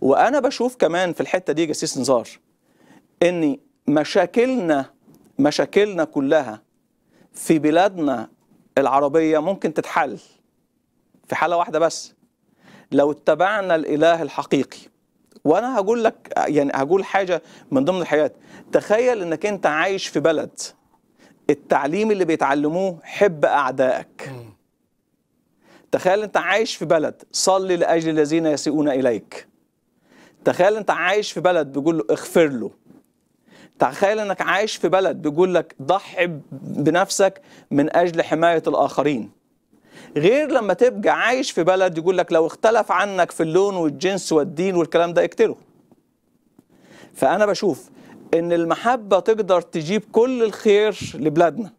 وانا بشوف كمان في الحته دي جسيس نزار ان مشاكلنا مشاكلنا كلها في بلادنا العربيه ممكن تتحل في حاله واحده بس لو اتبعنا الاله الحقيقي وانا هقول لك يعني هقول حاجه من ضمن الحاجات تخيل انك انت عايش في بلد التعليم اللي بيتعلموه حب اعدائك تخيل انت عايش في بلد صلي لاجل الذين يسيئون اليك تخيل انت عايش في بلد بيقول له اغفر له تخيل انك عايش في بلد بيقول لك ضحي بنفسك من اجل حمايه الاخرين غير لما تبقى عايش في بلد يقول لك لو اختلف عنك في اللون والجنس والدين والكلام ده اقتله فانا بشوف ان المحبه تقدر تجيب كل الخير لبلادنا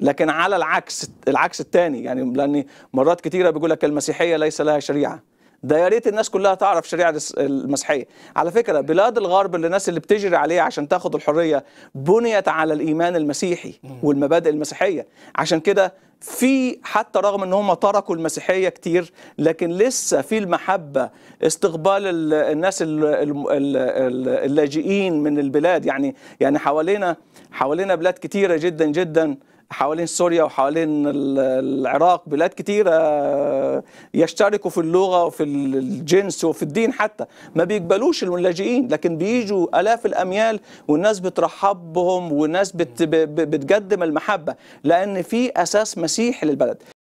لكن على العكس العكس الثاني يعني لان مرات كتيره بيقول لك المسيحيه ليس لها شريعه ده يا ريت الناس كلها تعرف الشريعه المسيحيه على فكره بلاد الغرب اللي الناس اللي بتجري عليه عشان تاخد الحريه بنيت على الايمان المسيحي والمبادئ المسيحيه عشان كده في حتى رغم ان هم تركوا المسيحيه كتير لكن لسه في المحبه استقبال الناس اللاجئين من البلاد يعني يعني حوالينا حوالينا بلاد كتيره جدا جدا حوالين سوريا وحوالين العراق بلاد كتيرة آه، يشتركوا في اللغة وفي الجنس وفي الدين حتى ما بيقبلوش اللاجئين لكن بيجوا آلاف الأميال والناس بترحبهم والناس بتقدم المحبة لأن في أساس مسيحي للبلد